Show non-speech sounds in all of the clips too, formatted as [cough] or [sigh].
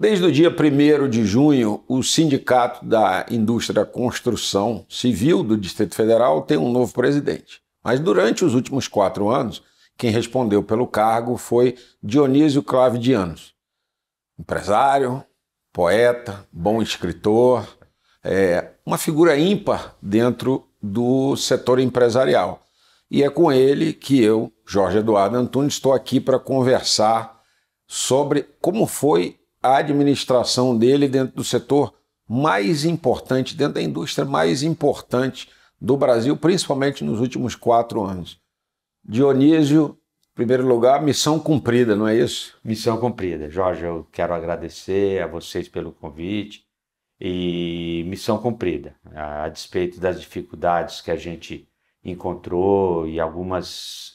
Desde o dia 1 de junho, o Sindicato da Indústria da Construção Civil do Distrito Federal tem um novo presidente. Mas durante os últimos quatro anos, quem respondeu pelo cargo foi Dionísio Anos, Empresário, poeta, bom escritor, é uma figura ímpar dentro do setor empresarial. E é com ele que eu, Jorge Eduardo Antunes, estou aqui para conversar sobre como foi a administração dele dentro do setor mais importante, dentro da indústria mais importante do Brasil, principalmente nos últimos quatro anos. Dionísio, em primeiro lugar, missão cumprida, não é isso? Missão cumprida. Jorge, eu quero agradecer a vocês pelo convite e missão cumprida. A despeito das dificuldades que a gente encontrou e algumas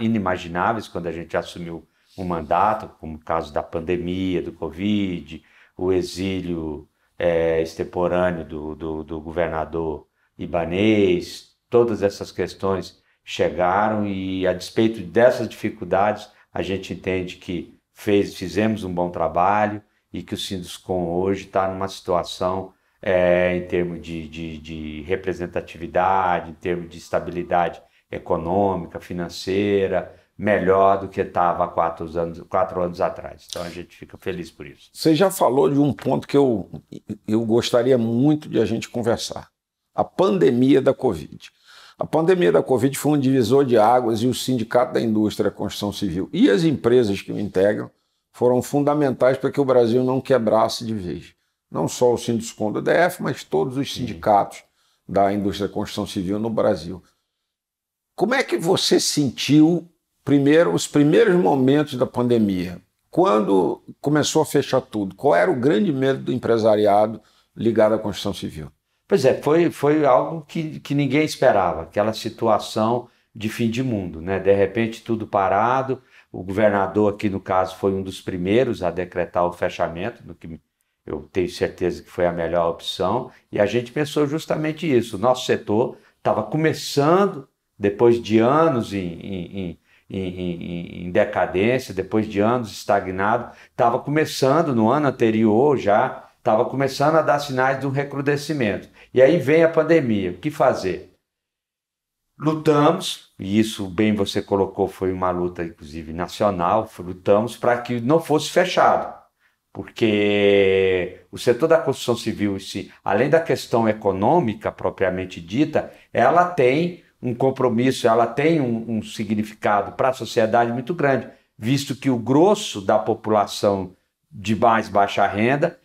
inimagináveis quando a gente assumiu um mandato, como o caso da pandemia, do Covid, o exílio é, extemporâneo do, do, do governador ibanês, todas essas questões chegaram e, a despeito dessas dificuldades, a gente entende que fez, fizemos um bom trabalho e que o Sinduscom hoje está numa situação, é, em termos de, de, de, representatividade, em termos de estabilidade econômica, financeira, melhor do que estava há quatro anos, quatro anos atrás. Então a gente fica feliz por isso. Você já falou de um ponto que eu, eu gostaria muito de a gente conversar: a pandemia da Covid. A pandemia da Covid foi um divisor de águas e o Sindicato da Indústria da Construção Civil e as empresas que o integram foram fundamentais para que o Brasil não quebrasse de vez. Não só o sindicato da DF, mas todos os sindicatos Sim. da indústria da construção civil no Brasil. Como é que você sentiu primeiro, os primeiros momentos da pandemia, quando começou a fechar tudo, qual era o grande medo do empresariado ligado à construção civil? Pois é, foi, foi algo que, que ninguém esperava, aquela situação de fim de mundo, né? De repente tudo parado, o governador aqui no caso foi um dos primeiros a decretar o fechamento, do que eu tenho certeza que foi a melhor opção, e a gente pensou justamente isso. O nosso setor estava começando, depois de anos em, em, em, em, decadência, depois de anos estagnado, estava começando no ano anterior já, estava começando a dar sinais de um recrudescimento. E aí vem a pandemia, o que fazer? Lutamos, e isso bem você colocou, foi uma luta inclusive nacional, lutamos para que não fosse fechado, porque o setor da construção civil, si, além da questão econômica propriamente dita, ela tem um compromisso, ela tem um, um significado para a sociedade muito grande, visto que o grosso da população de mais baixa renda,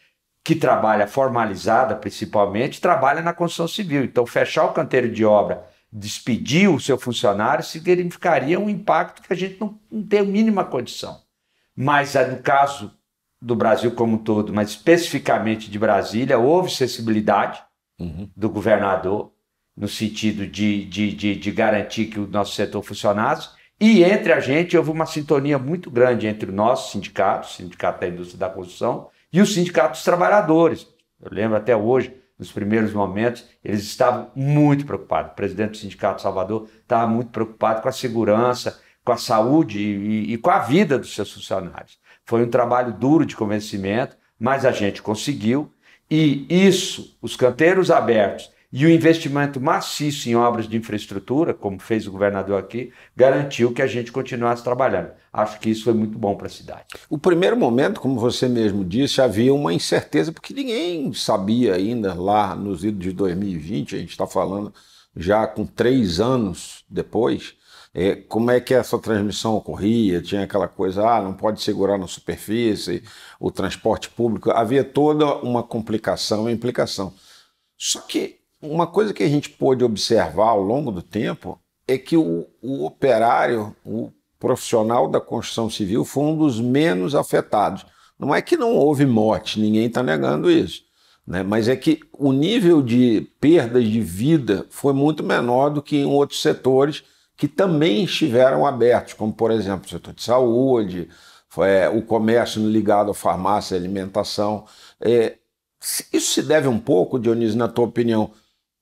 que trabalha formalizada principalmente, trabalha na construção civil. Então, fechar o canteiro de obra, despedir o seu funcionário, significaria um impacto que a gente não, não tem a mínima condição. Mas, é, no caso do Brasil como um todo, mas especificamente de Brasília, houve sensibilidade uhum. do governador, no sentido de, de, de, de garantir que o nosso setor funcionasse. E entre a gente houve uma sintonia muito grande entre o nosso sindicato, o Sindicato da Indústria da Construção, e o Sindicato dos Trabalhadores. Eu lembro até hoje, nos primeiros momentos, eles estavam muito preocupados. O presidente do Sindicato Salvador estava muito preocupado com a segurança, com a saúde e, e com a vida dos seus funcionários. Foi um trabalho duro de convencimento, mas a gente conseguiu. E isso, os canteiros abertos e o investimento maciço em obras de infraestrutura, como fez o governador aqui, garantiu que a gente continuasse trabalhando. Acho que isso foi muito bom para a cidade. O primeiro momento, como você mesmo disse, havia uma incerteza, porque ninguém sabia ainda lá nos idos de 2020, a gente está falando já com três anos depois, é, como é que essa transmissão ocorria, tinha aquela coisa, ah, não pode segurar na superfície, o transporte público, havia toda uma complicação e implicação. Só que uma coisa que a gente pôde observar ao longo do tempo é que o, o operário, o profissional da construção civil, foi um dos menos afetados. Não é que não houve morte, ninguém está negando isso, né? mas é que o nível de perdas de vida foi muito menor do que em outros setores que também estiveram abertos, como, por exemplo, o setor de saúde, é, o comércio ligado à farmácia, alimentação. É, isso se deve um pouco, Dionísio, na tua opinião,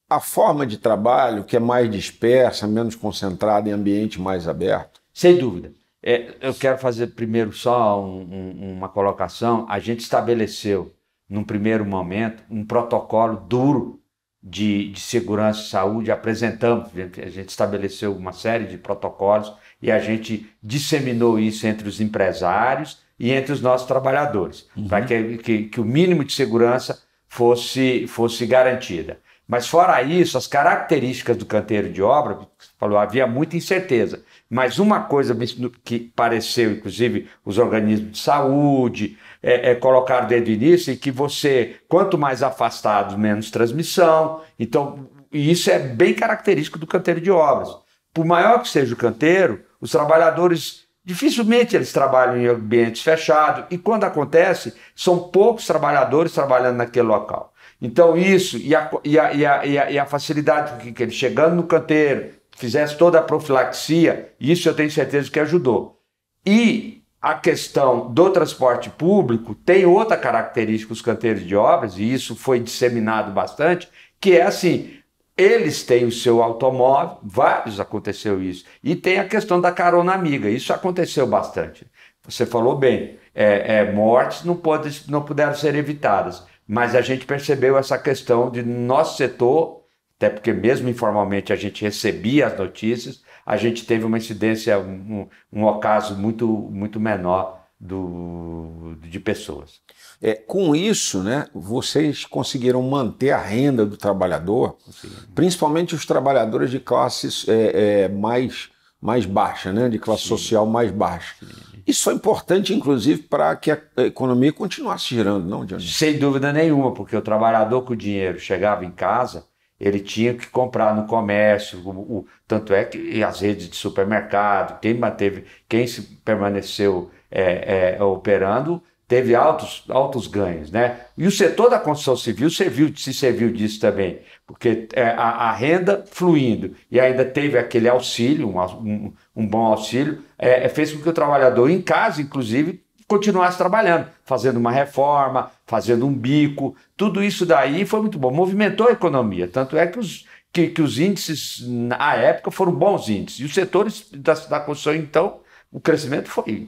a forma de trabalho, que é mais dispersa, menos concentrada, em ambiente mais aberto? Sem dúvida. É, eu quero fazer primeiro só um, um, uma colocação. A gente estabeleceu, num primeiro momento, um protocolo duro de, de, segurança e saúde, apresentamos, a gente estabeleceu uma série de protocolos e a gente disseminou isso entre os empresários e entre os nossos trabalhadores, uhum. para que, que, que, o mínimo de segurança fosse, fosse garantida. Mas fora isso, as características do canteiro de obra, falou, havia muita incerteza. Mas uma coisa que pareceu, inclusive, os organismos de saúde é, é, colocaram desde o início, que você, quanto mais afastado, menos transmissão. Então, isso é bem característico do canteiro de obras. Por maior que seja o canteiro, os trabalhadores dificilmente eles trabalham em ambientes fechados, e quando acontece, são poucos trabalhadores trabalhando naquele local. Então, isso e a, e a, e a, e a facilidade que, que ele chegando no canteiro fizesse toda a profilaxia, isso eu tenho certeza que ajudou. E a questão do transporte público tem outra característica os canteiros de obras, e isso foi disseminado bastante, que é assim, eles têm o seu automóvel, vários aconteceu isso, e tem a questão da carona amiga, isso aconteceu bastante. Você falou bem, é, é, mortes não, pode, não puderam ser evitadas, mas a gente percebeu essa questão de nosso setor, até porque mesmo informalmente a gente recebia as notícias, a gente teve uma incidência, um, um ocaso muito, muito menor do, de pessoas. É, com isso, né, vocês conseguiram manter a renda do trabalhador, Sim. principalmente os trabalhadores de classes é, é, mais, mais baixa, né, de classe Sim. social mais baixa. Sim. Isso foi é importante, inclusive, para que a economia continuasse girando, não, Dionísio? Sem dúvida nenhuma, porque o trabalhador com o dinheiro chegava em casa, ele tinha que comprar no comércio, o, o, tanto é que as redes de supermercado, quem manteve, quem se permaneceu é, é, operando, teve altos, altos ganhos, né? E o setor da construção civil serviu, se serviu disso também, porque é, a, a renda fluindo e ainda teve aquele auxílio, um, um, um bom auxílio, é, é, fez com que o trabalhador em casa, inclusive, continuasse trabalhando, fazendo uma reforma, fazendo um bico, tudo isso daí foi muito bom, movimentou a economia, tanto é que os, que, que os índices na época foram bons índices, e os setores da, da construção então, o crescimento foi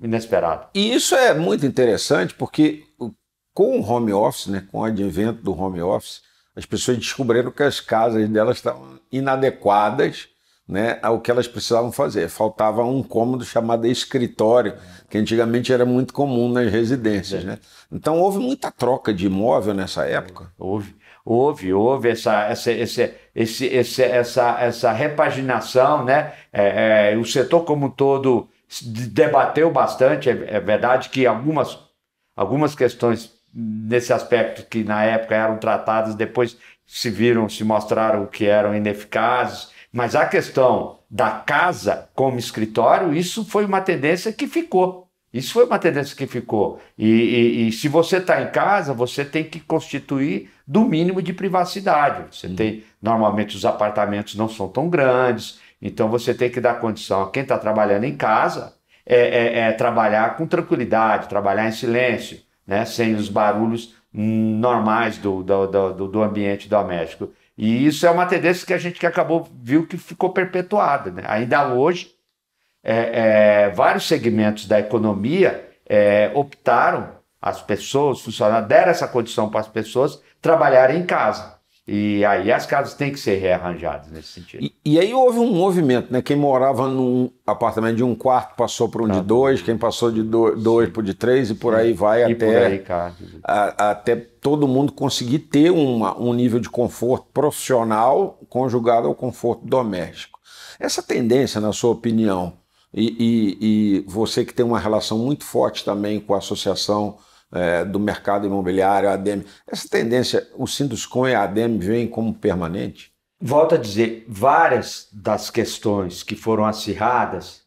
inesperado. E isso é muito interessante porque com o home office, né, com o advento do home office, as pessoas descobriram que as casas delas estavam inadequadas né, ao que elas precisavam fazer. Faltava um cômodo chamado escritório, que antigamente era muito comum nas residências. Né? Então houve muita troca de imóvel nessa é, época. Houve, houve, houve essa, essa, essa, essa, essa repaginação, né? É, é, o setor como um todo debateu bastante. É, é, verdade que algumas, algumas questões nesse aspecto que na época eram tratadas, depois se viram, se mostraram que eram ineficazes. Mas a questão da casa como escritório, isso foi uma tendência que ficou. Isso foi uma tendência que ficou. E, e, e se você está em casa, você tem que constituir do mínimo de privacidade. Você uhum. tem, normalmente os apartamentos não são tão grandes, então você tem que dar condição a quem está trabalhando em casa é, é, é, trabalhar com tranquilidade, trabalhar em silêncio, né? sem os barulhos hum, normais do, do, do, do ambiente doméstico. E isso é uma tendência que a gente que acabou viu que ficou perpetuada. Né? Ainda hoje, é, é, vários segmentos da economia é, optaram, as pessoas, funcionários, deram essa condição para as pessoas trabalharem em casa. E aí as casas têm que ser rearranjadas nesse sentido. E, e aí houve um movimento, né? Quem morava num apartamento de um quarto passou para um de ah. dois, quem passou de do, dois para de três e por Sim. aí vai e até, aí, a, até todo mundo conseguir ter uma, um nível de conforto profissional conjugado ao conforto doméstico. Essa tendência, na sua opinião, e, e, e você que tem uma relação muito forte também com a associação é, do mercado imobiliário, a ADM. Essa tendência, o Sinduscom e a ADM vêm como permanente? Volto a dizer, várias das questões que foram acirradas,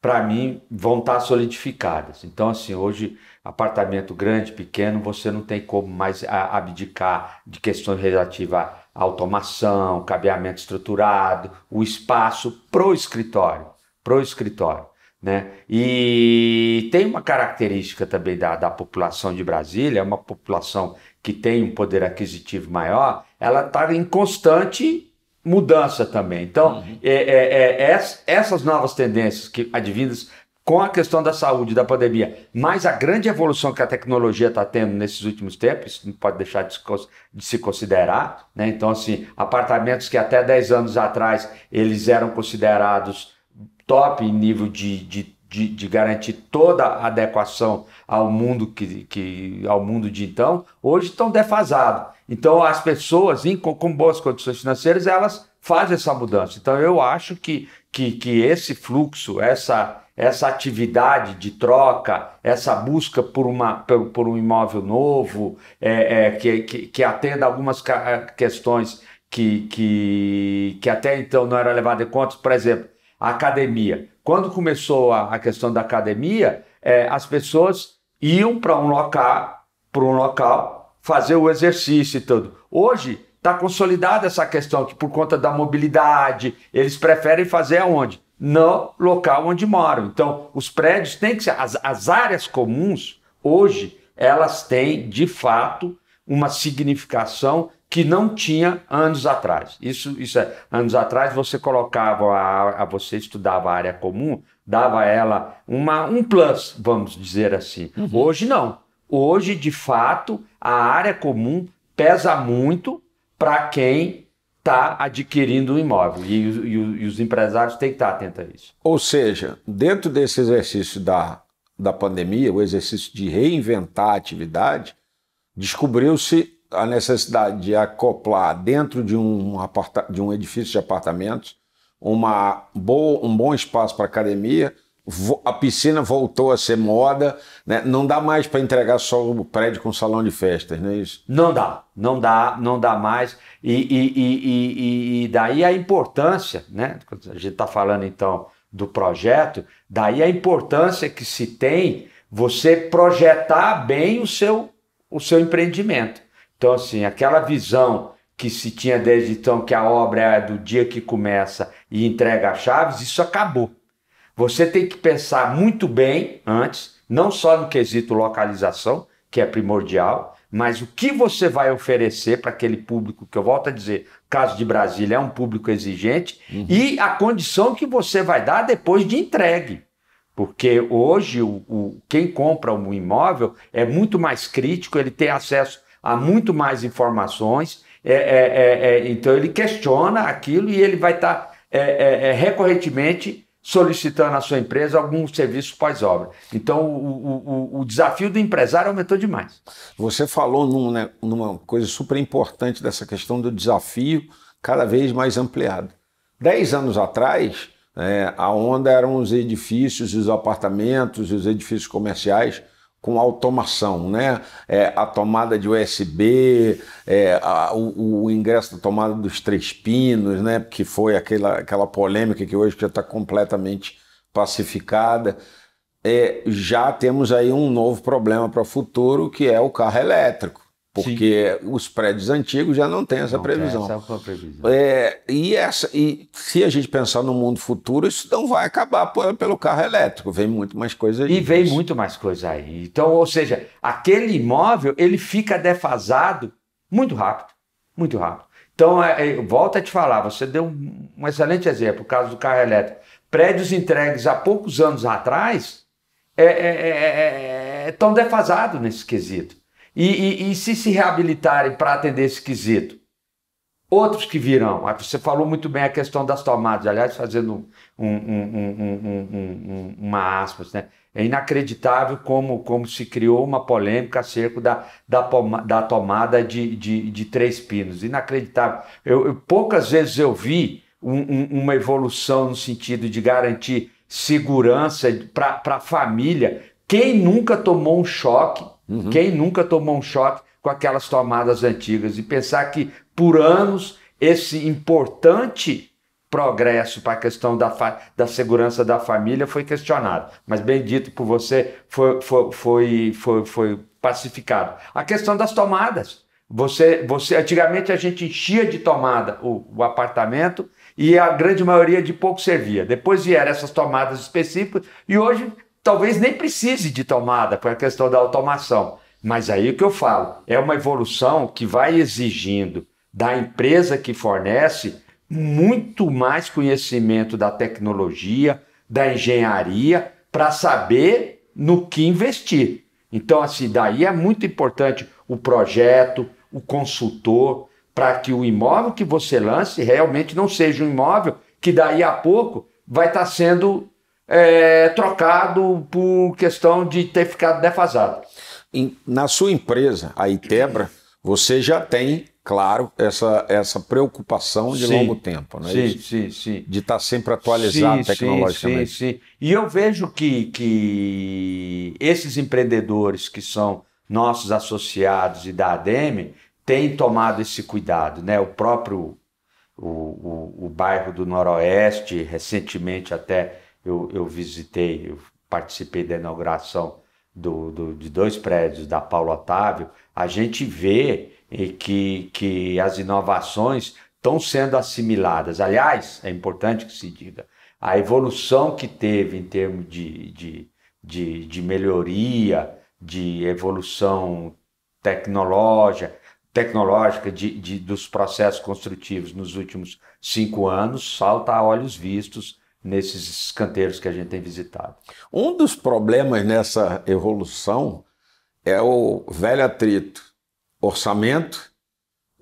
para mim, vão estar tá solidificadas. Então, assim, hoje, apartamento grande, pequeno, você não tem como mais abdicar de questões relativas à automação, cabeamento estruturado, o espaço pro escritório, pro escritório. Né? E tem uma característica também da, da população de Brasília, é uma população que tem um poder aquisitivo maior, ela está em constante mudança também. Então, uhum. é, é, é, essas novas tendências que advindas com a questão da saúde, da pandemia, mas a grande evolução que a tecnologia está tendo nesses últimos tempos, não pode deixar de, de se considerar, né? Então, assim, apartamentos que até 10 anos atrás eles eram considerados top em nível de, de, de, de garantir toda a adequação ao mundo que, que ao mundo de então, hoje estão defasados. Então as pessoas em, com, com boas condições financeiras elas fazem essa mudança. Então eu acho que, que, que esse fluxo, essa essa atividade de troca, essa busca por, uma, por, por um imóvel novo, é, é, que, que, que, atenda algumas questões que, que, que até então não era levada em conta, por exemplo, a academia. Quando começou a, a questão da academia, é, as pessoas iam para um local, para um local fazer o exercício e tudo. Hoje está consolidada essa questão que por conta da mobilidade eles preferem fazer aonde? No local onde moram. Então os prédios têm que ser as, as áreas comuns hoje elas têm de fato uma significação que não tinha anos atrás. Isso, isso é, anos atrás você colocava, a, a, você estudava a área comum, dava ela uma, um plus, vamos dizer assim. Uhum. Hoje não. Hoje, de fato, a área comum pesa muito para quem está adquirindo um imóvel. E, e, e, os empresários têm que estar atentos a isso. Ou seja, dentro desse exercício da, da pandemia, o exercício de reinventar a atividade, descobriu-se a necessidade de acoplar dentro de um, de um edifício de apartamentos uma boa, um bom espaço para academia. A piscina voltou a ser moda, né? não dá mais para entregar só o prédio com salão de festas, não é isso? Não dá, não dá, não dá mais. E, e, e, e daí a importância, né? A gente está falando então do projeto, daí a importância que se tem você projetar bem o seu, o seu empreendimento. Então, assim, aquela visão que se tinha desde então que a obra é do dia que começa e entrega as chaves, isso acabou. Você tem que pensar muito bem antes, não só no quesito localização, que é primordial, mas o que você vai oferecer para aquele público, que eu volto a dizer, caso de Brasília é um público exigente, uhum. e a condição que você vai dar depois de entregue. Porque hoje o, o, quem compra um imóvel é muito mais crítico, ele tem acesso há muito mais informações, é, é, é, é, então ele questiona aquilo e ele vai estar tá, é, é, recorrentemente solicitando à sua empresa algum serviço pós-obra. Então, o, o, o, desafio do empresário aumentou demais. Você falou num, né, numa coisa super importante dessa questão do desafio cada vez mais ampliado. Dez anos atrás, a onda eram os edifícios, os apartamentos, os edifícios comerciais com automação, né? É, a tomada de USB, é, a, o, o, ingresso da tomada dos três pinos, né? Que foi aquela, aquela polêmica que hoje já está completamente pacificada. É, já temos aí um novo problema para o futuro, que é o carro elétrico porque Sim. os prédios antigos já não têm essa não previsão. Tem essa previsão. É, e, essa, e se a gente pensar no mundo futuro, isso não vai acabar por, pelo carro elétrico, vem muito mais coisa aí. E vem muito mais coisa aí. Então, ou seja, aquele imóvel ele fica defasado muito rápido, muito rápido. Então, é, é, volta a te falar, você deu um, um excelente exemplo, o caso do carro elétrico. Prédios entregues há poucos anos atrás é, é, é, é, tão defasado nesse quesito. E, e, e se se reabilitarem para atender esse quesito? Outros que virão. Ah, você falou muito bem a questão das tomadas, aliás, fazendo um, um, um, uma aspas, né? É inacreditável como, como se criou uma polêmica acerca da, da, da tomada de, de, de, três pinos. Inacreditável. Eu, eu poucas vezes eu vi uma evolução no sentido de garantir segurança para a família. Quem nunca tomou um choque Uhum. Quem nunca tomou um choque com aquelas tomadas antigas e pensar que por anos esse importante progresso para a questão da, da segurança da família foi questionado. Mas bem por você, foi, foi, foi, foi, foi pacificado. A questão das tomadas. Você, você, antigamente a gente enchia de tomada o, o, apartamento e a grande maioria de pouco servia. Depois vieram essas tomadas específicas e hoje talvez nem precise de tomada por a questão da automação. Mas aí o que eu falo, é uma evolução que vai exigindo da empresa que fornece muito mais conhecimento da tecnologia, da engenharia, para saber no que investir. Então, assim, daí é muito importante o projeto, o consultor, para que o imóvel que você lance realmente não seja um imóvel que daí a pouco vai estar tá sendo é, trocado por questão de ter ficado defasado. na sua empresa, a Itebra, você já tem, claro, essa, essa preocupação de sim, longo tempo, não é Sim, Isso, sim, sim. sim. De estar tá sempre atualizado sim, tecnologicamente. Sim, sim. E eu vejo que, que esses empreendedores que são nossos associados e da ADM têm tomado esse cuidado, né? O próprio o, o, o bairro do Noroeste, recentemente até eu, eu visitei, eu participei da inauguração do, do, de dois prédios da Paulo Otávio, a gente vê eh, que, que as inovações estão sendo assimiladas. Aliás, é importante que se diga, a evolução que teve em termos de, de, de, de melhoria, de evolução tecnológica, tecnológica de, de, dos processos construtivos nos últimos cinco anos salta a olhos vistos nesses canteiros que a gente tem visitado. Um dos problemas nessa evolução é o velho atrito orçamento,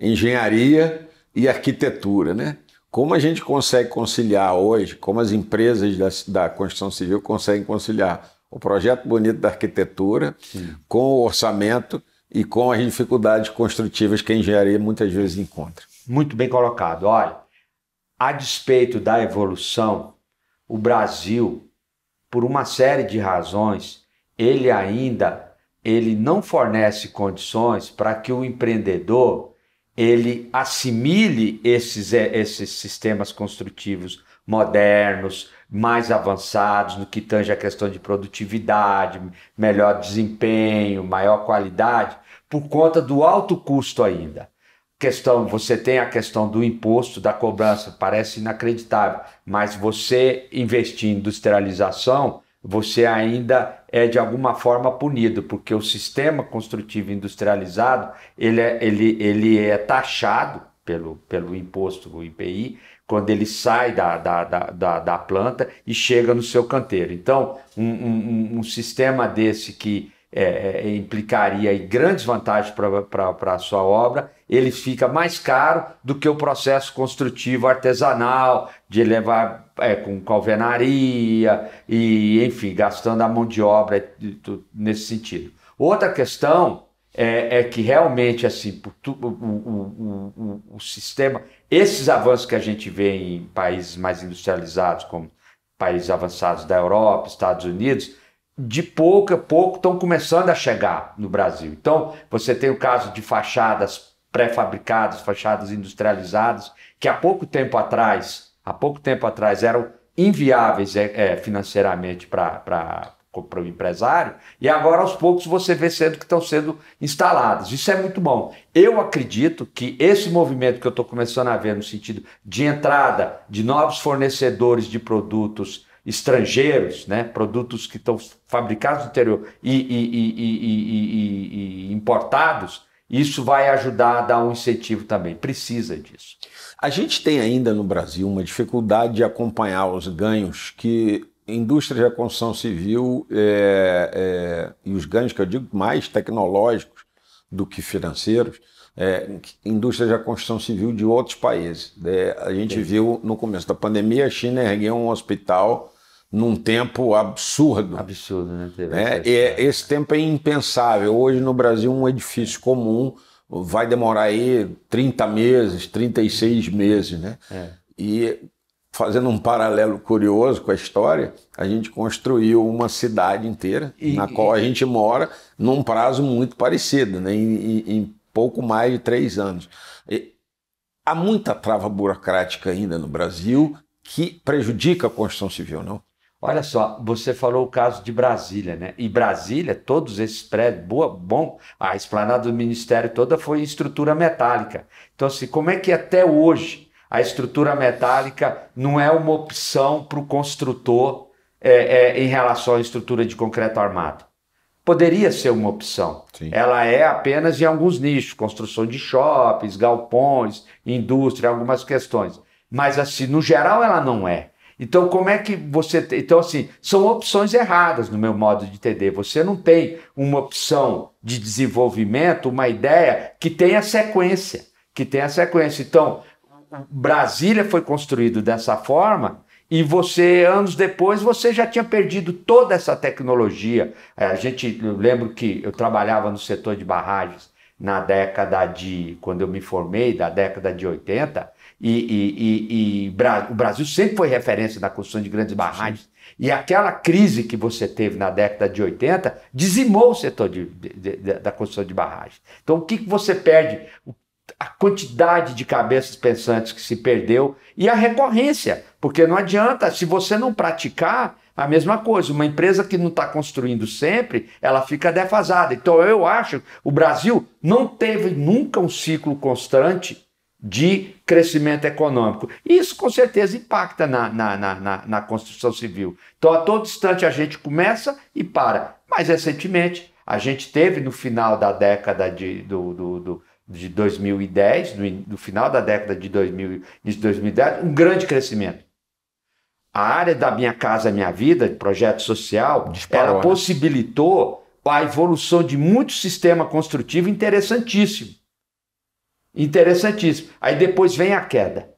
engenharia e arquitetura, né? Como a gente consegue conciliar hoje, como as empresas da, da construção civil conseguem conciliar o projeto bonito da arquitetura Sim. com o orçamento e com as dificuldades construtivas que a engenharia muitas vezes encontra. Muito bem colocado. Olha, a despeito da evolução, o Brasil, por uma série de razões, ele ainda ele não fornece condições para que o empreendedor ele assimile esses, eh, esses sistemas construtivos modernos, mais avançados no que tange a questão de produtividade, melhor desempenho, maior qualidade, por conta do alto custo ainda questão, você tem a questão do imposto, da cobrança, parece inacreditável, mas você investir em industrialização, você ainda é de alguma forma punido, porque o sistema construtivo industrializado, ele é, ele, ele é taxado pelo, pelo imposto, o IPI, quando ele sai da, da, da, da, planta e chega no seu canteiro. Então, um, um, um sistema desse que é, é, implicaria grandes vantagens para a sua obra, ele fica mais caro do que o processo construtivo artesanal, de levar é, com calvenaria e, enfim, gastando a mão de obra nesse sentido. Outra questão é, é que realmente assim, o, o, o, o sistema, esses avanços que a gente vê em países mais industrializados, como países avançados da Europa, Estados Unidos, de pouco a pouco estão começando a chegar no Brasil. Então, você tem o caso de fachadas pré-fabricadas, fachadas industrializadas, que há pouco tempo atrás, há pouco tempo atrás eram inviáveis é, é financeiramente para para o empresário, e agora aos poucos você vê sendo que estão sendo instaladas. Isso é muito bom. Eu acredito que esse movimento que eu estou começando a ver no sentido de entrada de novos fornecedores de produtos estrangeiros, né? produtos que estão fabricados no interior e, e, e, e, importados, isso vai ajudar a dar um incentivo também. Precisa disso. A gente tem ainda no Brasil uma dificuldade de acompanhar os ganhos que indústria da construção civil é, é, e os ganhos que eu digo mais tecnológicos do que financeiros, é, indústria da construção civil de outros países. É, a gente Sim. viu no começo da pandemia a China ergueu um hospital num tempo absurdo. Absurdo, né? né? esse tempo é impensável. Hoje no Brasil, um edifício comum vai demorar aí 30 meses, 36 meses, né? É. E fazendo um paralelo curioso com a história, a gente construiu uma cidade inteira e, na qual e... a gente mora num prazo muito parecido, né? em, em pouco mais de três anos. E há muita trava burocrática ainda no Brasil que prejudica a construção civil, não? Olha só, você falou o caso de Brasília, né? E Brasília, todos esses prédios, boa, bom, a esplanada do Ministério toda foi estrutura metálica. Então, assim, como é que até hoje a estrutura metálica não é uma opção para o construtor é, é, em relação à estrutura de concreto armado? Poderia ser uma opção. Sim. Ela é apenas em alguns nichos, construção de shoppings, galpões, indústria, algumas questões. Mas, assim, no geral, ela não é. Então, como é que você. Então, assim, são opções erradas no meu modo de entender. Você não tem uma opção de desenvolvimento, uma ideia que tenha sequência. Que tenha sequência. Então, Brasília foi construído dessa forma e você, anos depois, você já tinha perdido toda essa tecnologia. É, a gente, eu lembro que eu trabalhava no setor de barragens na década de, quando eu me formei, da década de 80, e, e, e, e Bra o Brasil sempre foi referência na construção de grandes barragens. Sim. E aquela crise que você teve na década de 80 dizimou o setor de, de, de, da construção de barragens. Então, o que, que você perde? A quantidade de cabeças pensantes que se perdeu e a recorrência. Porque não adianta, se você não praticar, a mesma coisa. Uma empresa que não está construindo sempre, ela fica defasada. Então, eu acho que o Brasil não teve nunca um ciclo constante de crescimento econômico. Isso com certeza impacta na, na, na, na, construção civil. Então, a todo instante a gente começa e para. Mais recentemente, a gente teve no final da década de, do, do, do de 2010, no, no, final da década de 2000, de 2010, um grande crescimento. A área da Minha Casa Minha Vida, projeto social, Disparou, ela né? possibilitou a evolução de muito sistema construtivo interessantíssimo Interessantíssimo. Aí depois vem a queda.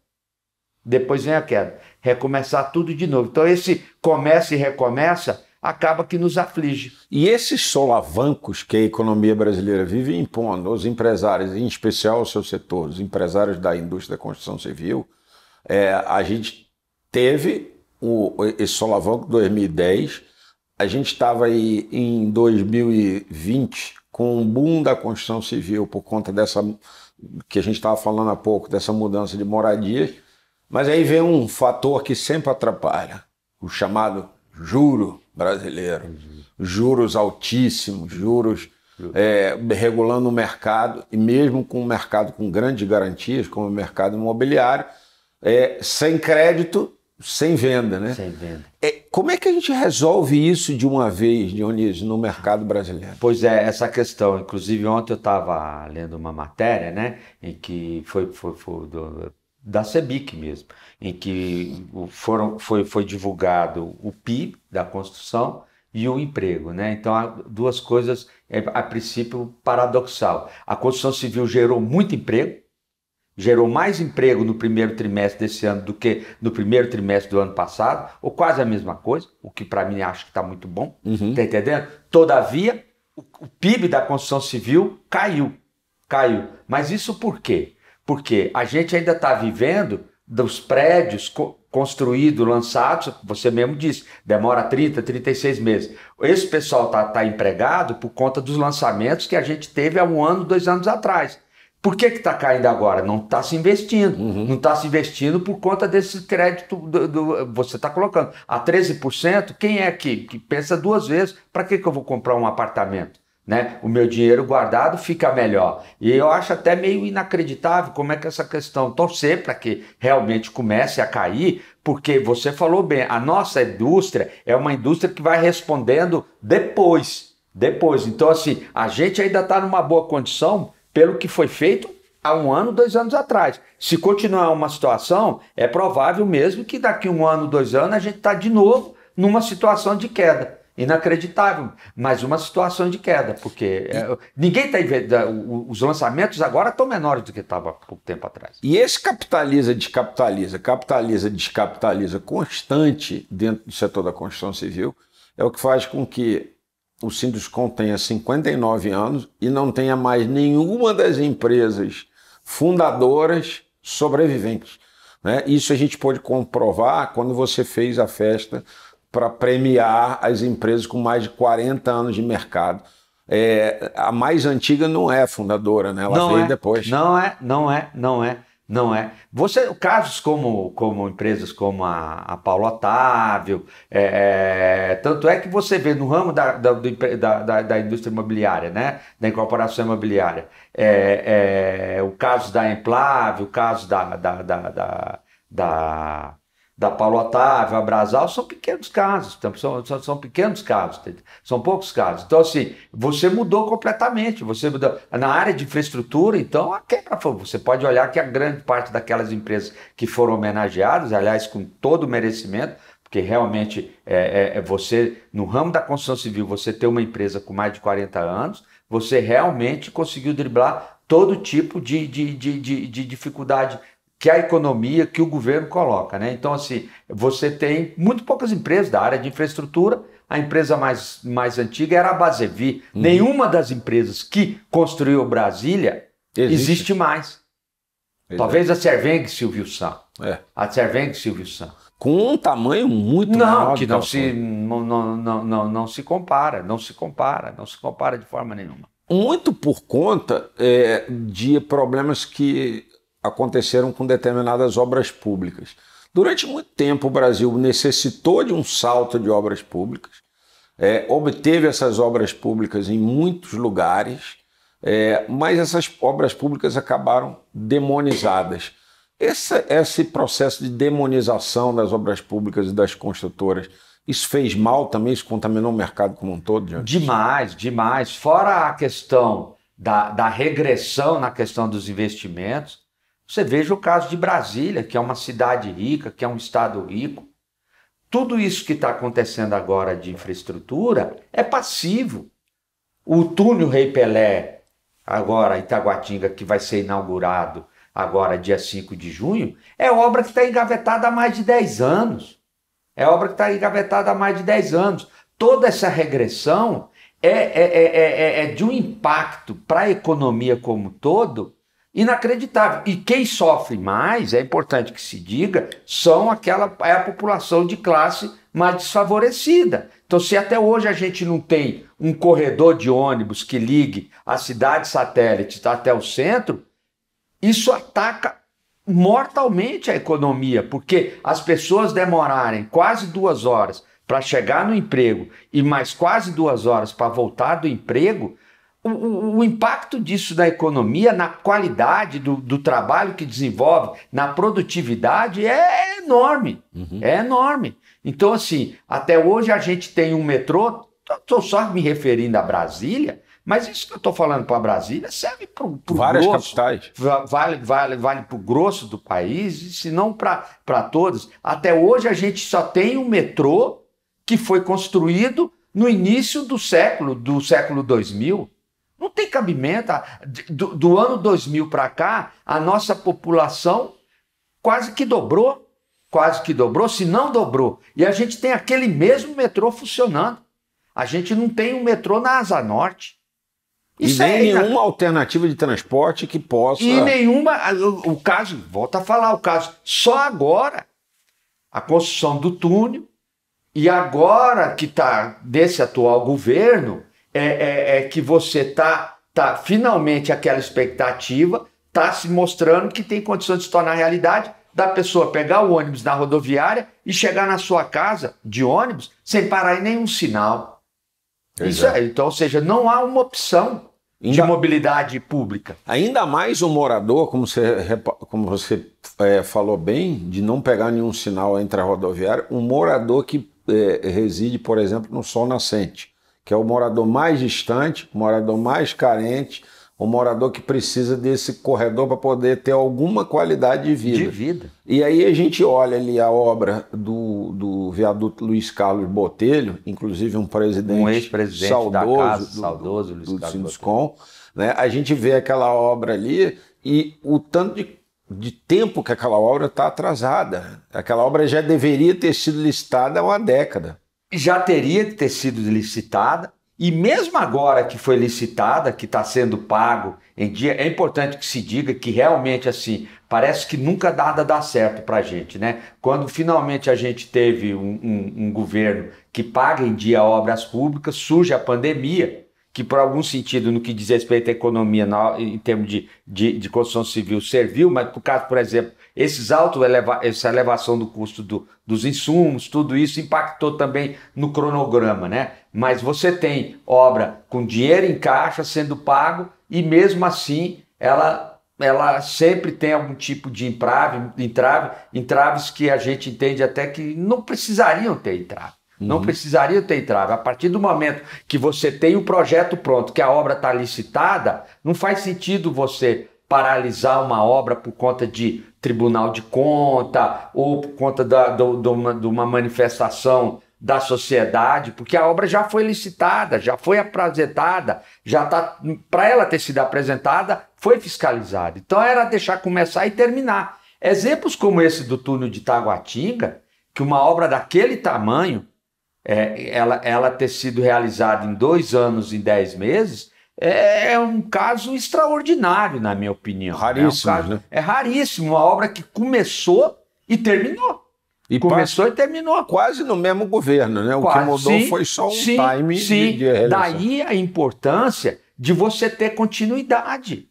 Depois vem a queda. Recomeçar tudo de novo. Então, esse começa e recomeça acaba que nos aflige. E esses solavancos que a economia brasileira vive impondo aos empresários, em especial aos seus setores, empresários da indústria da construção civil, é, a gente teve o, esse solavanco 2010, a gente estava aí em 2020 com o boom da construção civil por conta dessa que a gente estava falando há pouco, dessa mudança de moradias, mas aí vem um fator que sempre atrapalha, o chamado juro brasileiro. Juros altíssimos, juros é, regulando o mercado, e mesmo com um mercado com grandes garantias, como o mercado imobiliário, é, sem crédito, sem venda, né? Sem venda. É, como é que a gente resolve isso de uma vez, Dionísio, no mercado brasileiro? Pois é, essa questão. Inclusive, ontem eu estava lendo uma matéria, né? Em que foi, foi, foi do, da CEBIC mesmo, em que foram, foi, foi divulgado o PIB da construção e o emprego, né? Então, há duas coisas, é, a princípio, paradoxal. A construção civil gerou muito emprego, gerou mais emprego no primeiro trimestre desse ano do que no primeiro trimestre do ano passado, ou quase a mesma coisa, o que para mim acho que está muito bom, uhum. tá entendendo? Todavia, o, o PIB da construção civil caiu, caiu. Mas isso por quê? Porque a gente ainda está vivendo dos prédios co construídos, lançados, você mesmo disse, demora 30, 36 meses. Esse pessoal está tá empregado por conta dos lançamentos que a gente teve há um ano, dois anos atrás. Por que está caindo agora? Não está se investindo. Uhum. Não está se investindo por conta desse crédito do, do você está colocando. A 13%, quem é que, que pensa duas vezes? Para que, que eu vou comprar um apartamento? Né? O meu dinheiro guardado fica melhor. E eu acho até meio inacreditável como é que essa questão torcer para que realmente comece a cair, porque você falou bem, a nossa indústria é uma indústria que vai respondendo depois. Depois. Então, assim, a gente ainda está numa boa condição pelo que foi feito há um ano, dois anos atrás. Se continuar uma situação, é provável mesmo que daqui um ano, dois anos, a gente está de novo numa situação de queda. Inacreditável, mas uma situação de queda, porque e... É, ninguém está inventando. Os lançamentos agora estão menores do que estava há pouco tempo atrás. E esse capitaliza, descapitaliza, capitaliza, descapitaliza constante dentro do setor da construção civil é o que faz com que o Sinduscom tenha 59 anos e não tenha mais nenhuma das empresas fundadoras sobreviventes. Né? Isso a gente pôde comprovar quando você fez a festa para premiar as empresas com mais de 40 anos de mercado. É, a mais antiga não é fundadora, né? Ela não veio é. depois. Não é, não é, não é. Não é. Você, casos como, como empresas como a, a Paulo Otávio, é, é, tanto é que você vê no ramo da, da, do, da, da indústria imobiliária, né? da incorporação imobiliária, é, é, o caso da Emplave, o caso da, da, da, da da Paulo Otávio, Abrasal, são pequenos casos, então, são, são, são, pequenos casos, são poucos casos. Então, assim, você mudou completamente, você mudou. Na área de infraestrutura, então, a quebra foi. Você pode olhar que a grande parte daquelas empresas que foram homenageadas, aliás, com todo o merecimento, porque realmente é, é, é você, no ramo da construção civil, você ter uma empresa com mais de 40 anos, você realmente conseguiu driblar todo tipo de, de, de, de, de dificuldade que a economia que o governo coloca. Né? Então, assim, você tem muito poucas empresas da área de infraestrutura. A empresa mais, mais antiga era a Basevi. Uhum. Nenhuma das empresas que construiu Brasília existe, existe mais. Exato. Talvez a Serveng Silvio Sá. É. A Serveng Silvio Sá. Com um tamanho muito não, maior. Que não, se, não, não, não, não, não se compara, não se compara, não se compara de forma nenhuma. Muito por conta é, de problemas que aconteceram com determinadas obras públicas. Durante muito tempo, o Brasil necessitou de um salto de obras públicas, é, obteve essas obras públicas em muitos lugares, é, mas essas obras públicas acabaram demonizadas. Esse, esse processo de demonização das obras públicas e das construtoras, isso fez mal também? Isso contaminou o mercado como um todo? Demais, demais. Fora a questão da, da regressão na questão dos investimentos, você veja o caso de Brasília, que é uma cidade rica, que é um estado rico. Tudo isso que está acontecendo agora de infraestrutura é passivo. O túnel Rei Pelé, agora Itaguatinga, que vai ser inaugurado agora dia 5 de junho, é obra que está engavetada há mais de 10 anos. É obra que está engavetada há mais de 10 anos. Toda essa regressão é, é, é, é de um impacto para a economia como um todo inacreditável. E quem sofre mais, é importante que se diga, são aquela é a população de classe mais desfavorecida. Então, se até hoje a gente não tem um corredor de ônibus que ligue a cidade satélite até o centro, isso ataca mortalmente a economia, porque as pessoas demorarem quase duas horas para chegar no emprego e mais quase duas horas para voltar do emprego, o, o, impacto disso da economia, na qualidade do, do, trabalho que desenvolve, na produtividade, é, é enorme. Uhum. É enorme. Então, assim, até hoje a gente tem um metrô, estou só me referindo a Brasília, mas isso que eu estou falando para Brasília serve para o Várias capitais. Vale, vale, vale para o grosso do país, se não para todos. Até hoje a gente só tem um metrô que foi construído no início do século, do século 2000. Não tem cabimento. Ah, do, do ano 2000 para cá, a nossa população quase que dobrou. Quase que dobrou, se não dobrou. E a gente tem aquele mesmo metrô funcionando. A gente não tem um metrô na Asa Norte. Isso e nem é nenhuma alternativa de transporte que possa. E nenhuma. O caso, volta a falar o caso, só agora a construção do túnel, e agora que está desse atual governo, é, é, é que você tá, tá finalmente aquela expectativa tá se mostrando que tem condições de se tornar realidade da pessoa pegar o ônibus na rodoviária e chegar na sua casa de ônibus sem parar em nenhum sinal. Exato. Isso é. é, então, ou seja, não há uma opção Ainda... de mobilidade pública. Ainda mais o morador, como você, como você é, falou bem, de não pegar nenhum sinal entre a rodoviária, um morador que é, reside, por exemplo, no Sol Nascente que é o morador mais distante, o morador mais carente, o morador que precisa desse corredor para poder ter alguma qualidade de vida. De vida. E aí a gente olha ali a obra do, do viaduto Luiz Carlos Botelho, inclusive um presidente, um ex-presidente saudoso, da casa, do, saudoso Luiz do, do Carlos né? A gente vê aquela obra ali e o tanto de, de tempo que aquela obra está atrasada. Aquela obra já deveria ter sido listada há uma década já teria que ter sido licitada, e mesmo agora que foi licitada, que está sendo pago em dia, é importante que se diga que realmente assim, parece que nunca nada dá certo para a gente, né? Quando finalmente a gente teve um, um, um, governo que paga em dia obras públicas, surge a pandemia, que por algum sentido, no que diz respeito à economia, na, em termos de, de, de construção civil, serviu, mas por causa, por exemplo, esses alto -eleva essa elevação do custo do, dos insumos, tudo isso impactou também no cronograma, né? Mas você tem obra com dinheiro em caixa sendo pago e mesmo assim ela ela sempre tem algum tipo de entrave, entrave, entraves que a gente entende até que não precisariam ter entrave. Uhum. Não precisariam ter entrave. A partir do momento que você tem o projeto pronto, que a obra está licitada, não faz sentido você paralisar uma obra por conta de tribunal de conta ou por conta da, do, do uma, de uma manifestação da sociedade, porque a obra já foi licitada, já foi apresentada, já está para ela ter sido apresentada, foi fiscalizada. Então era deixar começar e terminar. Exemplos como esse do túnel de Taguatinga, que uma obra daquele tamanho, é, ela, ela ter sido realizada em dois anos e dez meses, é, é um caso extraordinário, na minha opinião. Raríssimo, né? é um caso, né? É raríssimo, uma obra que começou e terminou. E começou e terminou. Quase no mesmo governo, né? O quase, que mudou sim, foi só um sim, time sim. de, de Daí a importância de você ter continuidade.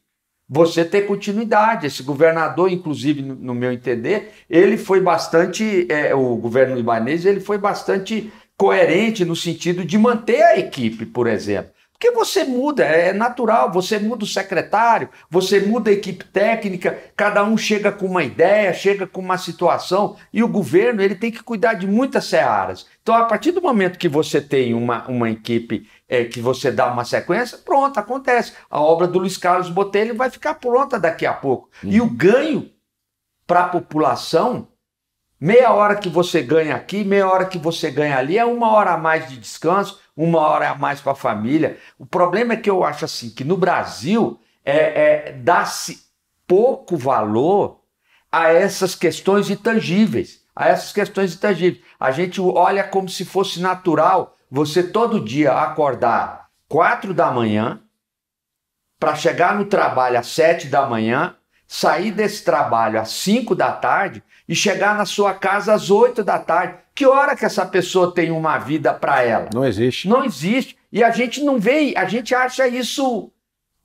Você ter continuidade. Esse governador, inclusive, no, no meu entender, ele foi bastante. É, o governo libanês ele foi bastante coerente no sentido de manter a equipe, por exemplo. Porque você muda, é natural, você muda o secretário, você muda a equipe técnica, cada um chega com uma ideia, chega com uma situação, e o governo ele tem que cuidar de muitas searas. Então, a partir do momento que você tem uma, uma equipe é, que você dá uma sequência, pronto, acontece. A obra do Luiz Carlos Botelho vai ficar pronta daqui a pouco. Uhum. E o ganho para a população Meia hora que você ganha aqui, meia hora que você ganha ali, é uma hora a mais de descanso, uma hora a mais para a família. O problema é que eu acho assim que no Brasil é, é dá-se pouco valor a essas questões intangíveis, a essas questões intangíveis. A gente olha como se fosse natural você todo dia acordar quatro da manhã para chegar no trabalho às sete da manhã, sair desse trabalho às cinco da tarde e chegar na sua casa às oito da tarde. Que hora que essa pessoa tem uma vida para ela? Não existe. Não existe. E a gente não vê, a gente acha isso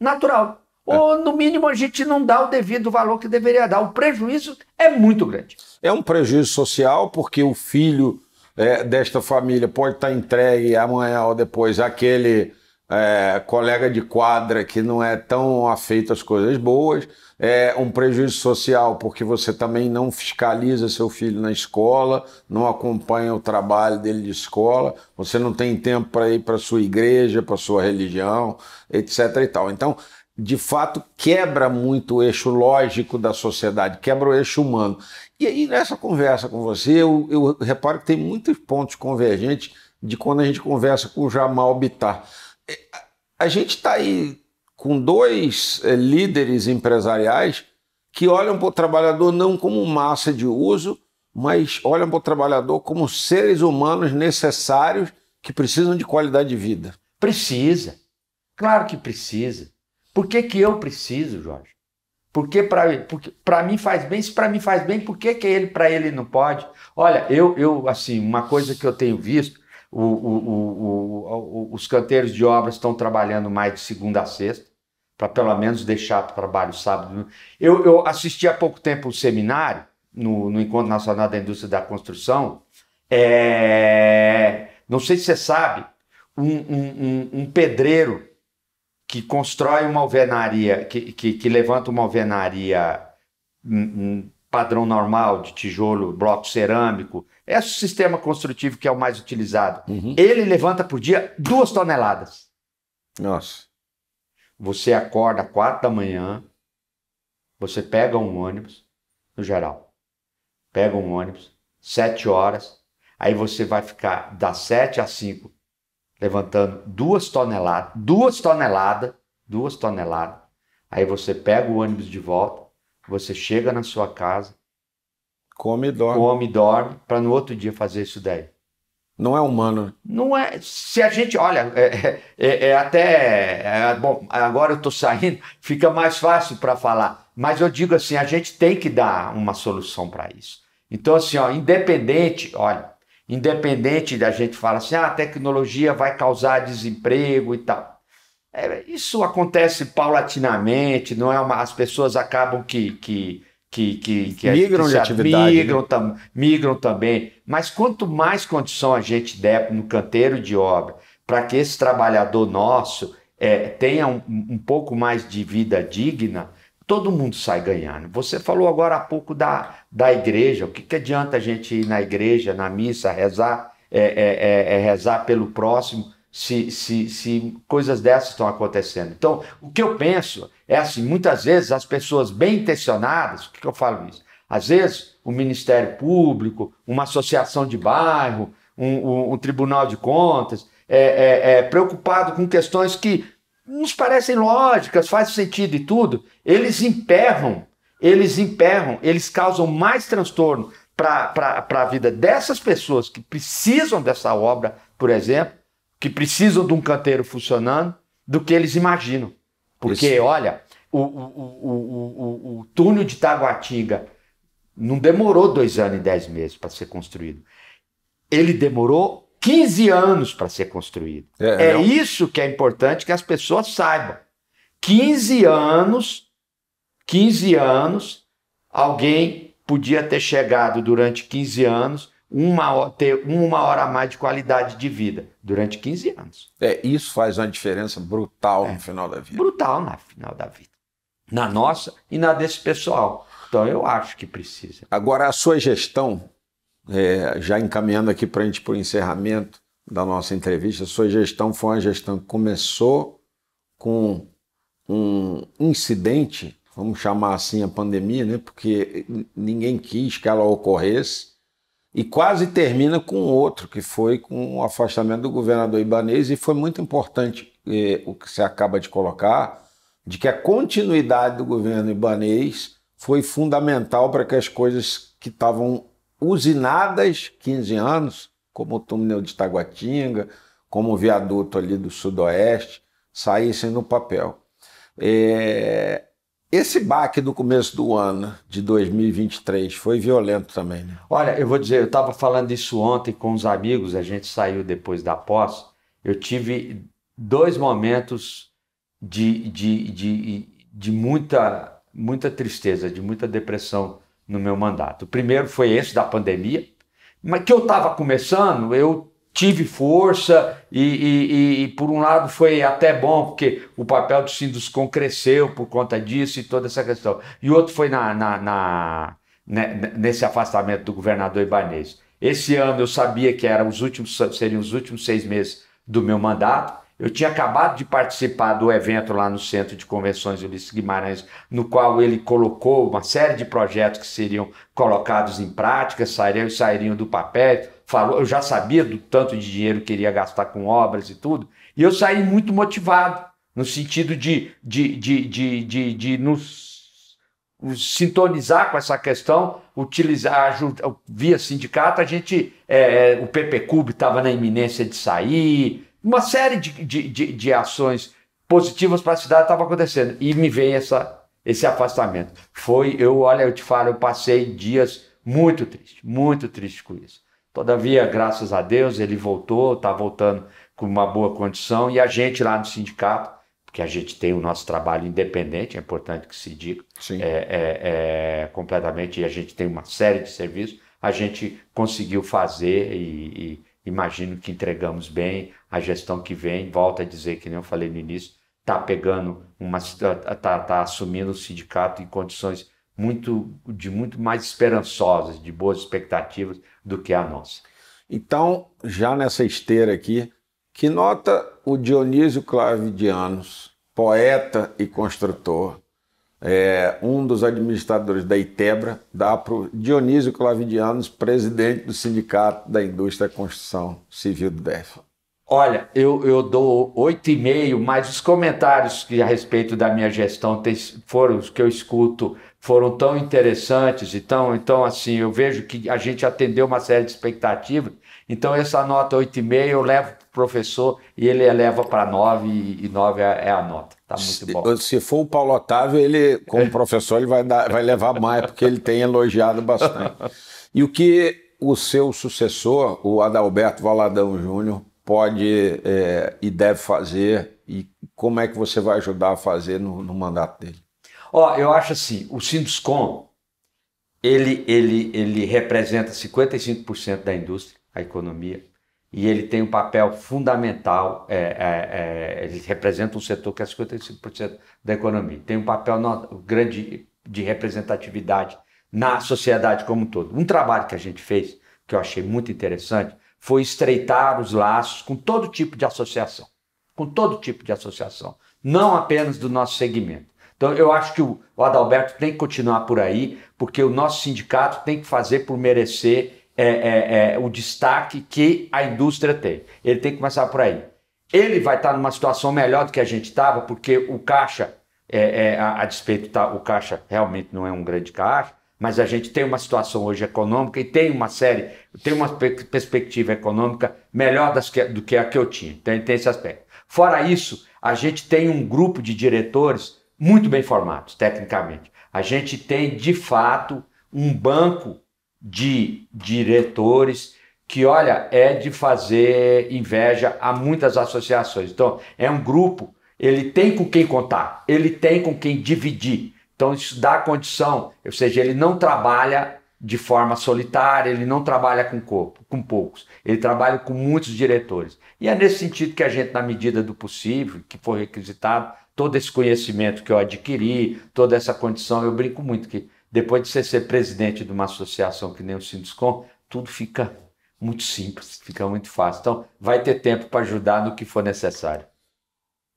natural. É. Ou, no mínimo, a gente não dá o devido valor que deveria dar. O prejuízo é muito grande. É um prejuízo social, porque o filho é, desta família pode estar entregue amanhã ou depois àquele é, colega de quadra que não é tão afeito às coisas boas é, um prejuízo social, porque você também não fiscaliza seu filho na escola, não acompanha o trabalho dele de escola, você não tem tempo para ir para sua igreja, para sua religião, etc. E tal. Então, de fato, quebra muito o eixo lógico da sociedade, quebra o eixo humano. E aí, nessa conversa com você, eu, eu reparo que tem muitos pontos convergentes de quando a gente conversa com o Jamal Bittar. É, a gente está aí com dois eh, líderes empresariais que olham para o trabalhador não como massa de uso, mas olham para o trabalhador como seres humanos necessários que precisam de qualidade de vida. Precisa. Claro que precisa. Por que, que eu preciso, Jorge? Porque para mim faz bem, se para mim faz bem, por que, que ele para ele não pode? Olha, eu, eu assim, uma coisa que eu tenho visto, o, o, o, os canteiros de obras estão trabalhando mais de segunda a sexta para pelo menos deixar o trabalho sábado. Né? Eu, eu assisti há pouco tempo o um seminário no, no Encontro Nacional da Indústria da Construção. É... Não sei se você sabe, um, um, um, pedreiro que constrói uma alvenaria, que, que, que levanta uma alvenaria padrão normal de tijolo, bloco cerâmico, é o sistema construtivo que é o mais utilizado. Uhum. Ele levanta por dia duas toneladas. Nossa. Você acorda quatro da manhã, você pega um ônibus, no geral, pega um ônibus, sete horas, aí você vai ficar das sete às cinco levantando duas toneladas, duas toneladas, duas toneladas. Aí você pega o ônibus de volta, você chega na sua casa, come e dorme, come e dorme para no outro dia fazer isso daí. Não é humano. Não é. Se a gente olha, é, é, é, é até. É, bom, agora eu estou saindo, fica mais fácil para falar. Mas eu digo assim: a gente tem que dar uma solução para isso. Então, assim, ó, independente, olha, independente da gente falar assim, ah, a tecnologia vai causar desemprego e tal. É, isso acontece paulatinamente, não é uma, as pessoas acabam que, que que, que, que migram de atividade. Né? Migram, né? tam, migram também. Mas quanto mais condição a gente der no canteiro de obra para que esse trabalhador nosso é, tenha um, um, pouco mais de vida digna, todo mundo sai ganhando. Você falou agora há pouco da, da igreja. O que, que adianta a gente ir na igreja, na missa, rezar, é, é, é, é rezar pelo próximo, se, se, se coisas dessas estão acontecendo. Então, o que eu penso é assim: muitas vezes as pessoas bem intencionadas, o que, que eu falo isso? Às vezes, o um Ministério Público, uma associação de bairro, um, um, um tribunal de contas, é, é, é, preocupado com questões que nos parecem lógicas, faz sentido e tudo, eles emperram, eles emperram, eles causam mais transtorno para a vida dessas pessoas que precisam dessa obra, por exemplo, que precisam de um canteiro funcionando do que eles imaginam. Porque, Isso. olha, o, o, o, o, túnel de Taguatinga não demorou dois anos e dez meses para ser construído. Ele demorou 15 anos para ser construído. É, é isso que é importante que as pessoas saibam. 15 anos, 15 anos, alguém podia ter chegado durante 15 anos uma, ter uma hora a mais de qualidade de vida durante 15 anos. É, isso faz uma diferença brutal é, no final da vida. Brutal no final da vida. Na nossa e na desse pessoal. Então eu acho que precisa. Agora, a sua gestão, é, já encaminhando aqui para a gente para o encerramento da nossa entrevista, a sua gestão foi uma gestão que começou com um incidente, vamos chamar assim a pandemia, né? porque ninguém quis que ela ocorresse e quase termina com outro, que foi com o afastamento do governador Ibanez, e foi muito importante eh, o que você acaba de colocar, de que a continuidade do governo Ibanez foi fundamental para que as coisas que estavam usinadas 15 anos, como o túnel de Taguatinga, como o viaduto ali do Sudoeste, saíssem no papel. É, esse baque do começo do ano de 2023 foi violento também, né? Olha, eu vou dizer, eu estava falando isso ontem com os amigos, a gente saiu depois da posse. Eu tive dois momentos de, de, de, de muita, muita tristeza, de muita depressão no meu mandato. O primeiro foi esse da pandemia, mas que eu estava começando, eu tive força e, e, e, por um lado foi até bom porque o papel do Sinduscon cresceu por conta disso e toda essa questão e outro foi na, na, na né, nesse afastamento do governador Ibanez esse ano eu sabia que era os últimos seriam os últimos seis meses do meu mandato eu tinha acabado de participar do evento lá no Centro de Convenções Ulisses Guimarães, no qual ele colocou uma série de projetos que seriam colocados em prática, sairiam, sairiam do papel, falou, eu já sabia do tanto de dinheiro que iria gastar com obras e tudo, e eu saí muito motivado, no sentido de, de, de, de, de, de nos sintonizar com essa questão, utilizar, via sindicato, a gente, é, é o PP Cube estava na iminência de sair, uma série de, de, de, de ações positivas para a cidade estava acontecendo, e me veio essa, esse afastamento. Foi, eu, olha, eu te falo, eu passei dias muito triste, muito triste com isso. Todavia, graças a Deus, ele voltou, está voltando com uma boa condição e a gente lá no sindicato, porque a gente tem o nosso trabalho independente, é importante que se diga, é, é, é, completamente, e a gente tem uma série de serviços, a gente conseguiu fazer e, e imagino que entregamos bem a gestão que vem. Volta a dizer que nem eu falei no início, está pegando uma, está tá, tá assumindo o sindicato em condições muito de muito mais esperançosas, de boas expectativas do que a nossa. Então, já nessa esteira aqui, que nota o Dionísio Clavidianos, poeta e construtor, é, um dos administradores da Itebra, dá para o Dionísio Clavidianos, presidente do Sindicato da Indústria Construção Civil do DF. Olha, eu, eu dou oito e meio, mas os comentários que a respeito da minha gestão tem, foram os que eu escuto foram tão interessantes. Então, então assim, eu vejo que a gente atendeu uma série de expectativas. Então, essa nota 8,5 eu levo para o professor e ele eleva para 9, e 9 é, é a nota. Tá muito bom. Se, se for o Paulo Otávio, ele, como é. professor, ele vai, dar, vai levar mais, porque ele tem elogiado bastante. E o que o seu sucessor, o Adalberto Valadão Júnior, pode é, e deve fazer e como é que você vai ajudar a fazer no, no mandato dele? Ó, eu acho assim, o Sinduscom, ele, ele, ele representa 55% da indústria, a economia, e ele tem um papel fundamental, é, é, é ele representa um setor que é 55% da economia, tem um papel grande de representatividade na sociedade como um todo. Um trabalho que a gente fez, que eu achei muito interessante, foi estreitar os laços com todo tipo de associação, com todo tipo de associação, não apenas do nosso segmento. Então eu acho que o, Adalberto tem que continuar por aí, porque o nosso sindicato tem que fazer por merecer é, é, é, o destaque que a indústria tem. Ele tem que começar por aí. Ele vai estar numa situação melhor do que a gente estava, porque o caixa, é, é, a, a, despeito, tá, o caixa realmente não é um grande caixa, mas a gente tem uma situação hoje econômica e tem uma série, tem uma perspectiva econômica melhor que, do que a que eu tinha. Então tem esse aspecto. Fora isso, a gente tem um grupo de diretores muito bem formados, tecnicamente. A gente tem, de fato, um banco de diretores que, olha, é de fazer inveja a muitas associações. Então, é um grupo, ele tem com quem contar, ele tem com quem dividir. Então, isso dá condição, ou seja, ele não trabalha de forma solitária, ele não trabalha com, corpo, com poucos, ele trabalha com muitos diretores. E é nesse sentido que a gente, na medida do possível, que for requisitado, todo esse conhecimento que eu adquiri, toda essa condição, eu brinco muito que depois de você ser presidente de uma associação que nem o Sinduscom, tudo fica muito simples, fica muito fácil. Então, vai ter tempo para ajudar no que for necessário.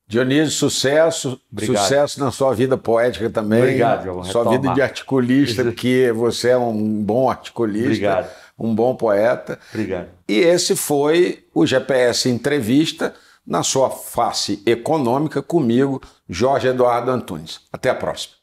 Dionísio, sucesso. Obrigado. Sucesso na sua vida poética também. Obrigado, João. Sua retomar. vida de articulista, porque [laughs] você é um bom articulista. Obrigado. Um bom poeta. Obrigado. E esse foi o GPS Entrevista na sua face econômica comigo, Jorge Eduardo Antunes. Até a próxima.